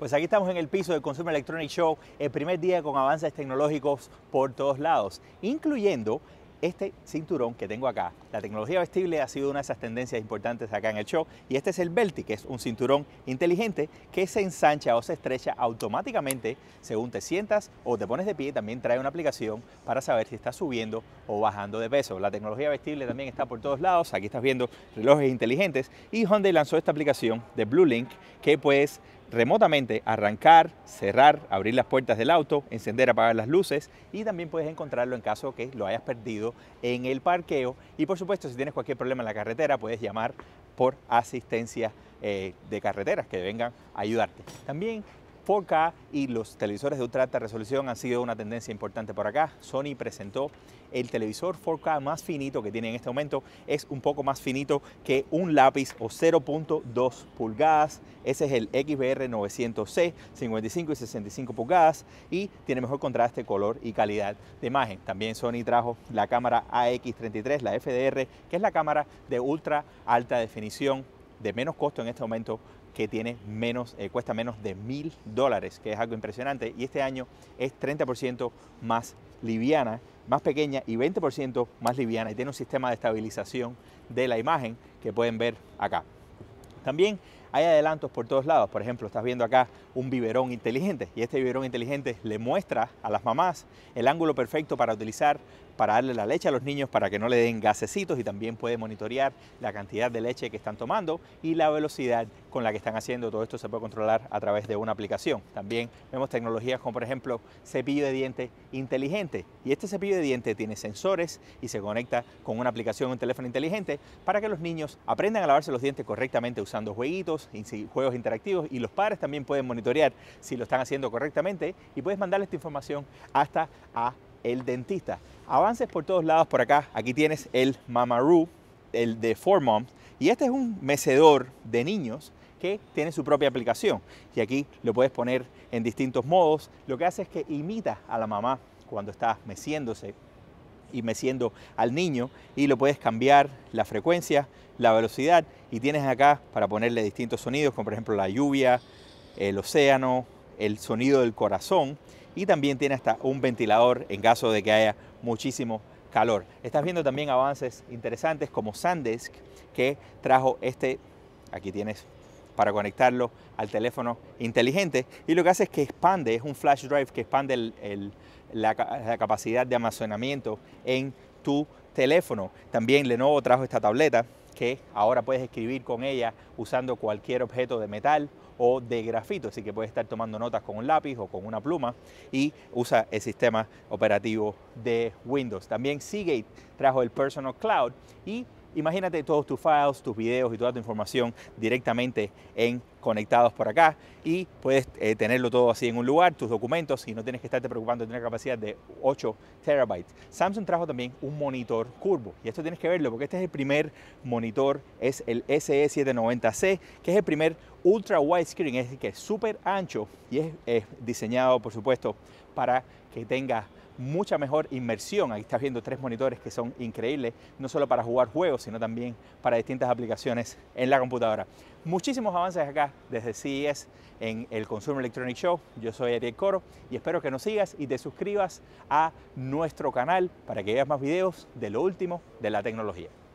Pues aquí estamos en el piso del Consumer Electronic Show, el primer día con avances tecnológicos por todos lados, incluyendo este cinturón que tengo acá. La tecnología vestible ha sido una de esas tendencias importantes acá en el show y este es el Belti, que es un cinturón inteligente que se ensancha o se estrecha automáticamente según te sientas o te pones de pie. También trae una aplicación para saber si estás subiendo o bajando de peso. La tecnología vestible también está por todos lados. Aquí estás viendo relojes inteligentes y Hyundai lanzó esta aplicación de Blue Link que puedes remotamente arrancar, cerrar, abrir las puertas del auto, encender, apagar las luces y también puedes encontrarlo en caso que lo hayas perdido en el parqueo. Y por supuesto, si tienes cualquier problema en la carretera, puedes llamar por asistencia eh, de carreteras que vengan a ayudarte. También 4K y los televisores de ultra alta resolución han sido una tendencia importante por acá. Sony presentó el televisor 4K más finito que tiene en este momento. Es un poco más finito que un lápiz o 0.2 pulgadas. Ese es el XBR 900C, 55 y 65 pulgadas y tiene mejor contraste, color y calidad de imagen. También Sony trajo la cámara AX33, la FDR, que es la cámara de ultra alta definición de menos costo en este momento que tiene menos, eh, cuesta menos de mil dólares, que es algo impresionante. Y este año es 30% más liviana, más pequeña y 20% más liviana. Y tiene un sistema de estabilización de la imagen que pueden ver acá. También hay adelantos por todos lados. Por ejemplo, estás viendo acá un biberón inteligente y este biberón inteligente le muestra a las mamás el ángulo perfecto para utilizar para darle la leche a los niños para que no le den gasecitos y también puede monitorear la cantidad de leche que están tomando y la velocidad con la que están haciendo. Todo esto se puede controlar a través de una aplicación. También vemos tecnologías como por ejemplo cepillo de diente inteligente. Y este cepillo de diente tiene sensores y se conecta con una aplicación, un teléfono inteligente, para que los niños aprendan a lavarse los dientes correctamente usando jueguitos, juegos interactivos y los padres también pueden monitorear si lo están haciendo correctamente y puedes mandarle esta información hasta a el dentista. Avances por todos lados por acá. Aquí tienes el Mamaru, el de 4Moms. Y este es un mecedor de niños que tiene su propia aplicación. Y aquí lo puedes poner en distintos modos. Lo que hace es que imita a la mamá cuando está meciéndose y meciendo al niño y lo puedes cambiar la frecuencia, la velocidad y tienes acá para ponerle distintos sonidos como por ejemplo la lluvia, el océano, el sonido del corazón y también tiene hasta un ventilador en caso de que haya muchísimo calor. Estás viendo también avances interesantes como SanDisk que trajo este, aquí tienes para conectarlo al teléfono inteligente y lo que hace es que expande, es un flash drive que expande la, la, capacidad de almacenamiento en tu teléfono. También Lenovo trajo esta tableta que ahora puedes escribir con ella usando cualquier objeto de metal o de grafito, así que puedes estar tomando notas con un lápiz o con una pluma y usa el sistema operativo de Windows. También Seagate trajo el Personal Cloud y Imagínate todos tus files, tus videos y toda tu información directamente en conectados por acá y puedes eh, tenerlo todo así en un lugar, tus documentos y no tienes que estarte preocupando de una capacidad de 8 terabytes. Samsung trajo también un monitor curvo y esto tienes que verlo porque este es el primer monitor, es el SE790C, que es el primer ultra screen, es decir, que es súper ancho y es, es diseñado por supuesto para que tenga mucha mejor inmersión. aquí estás viendo tres monitores que son increíbles, no solo para jugar juegos, sino también para distintas aplicaciones en la computadora. Muchísimos avances acá desde CES en el Consumer Electronic Show. Yo soy Ariel Coro y espero que nos sigas y te suscribas a nuestro canal para que veas más videos de lo último de la tecnología.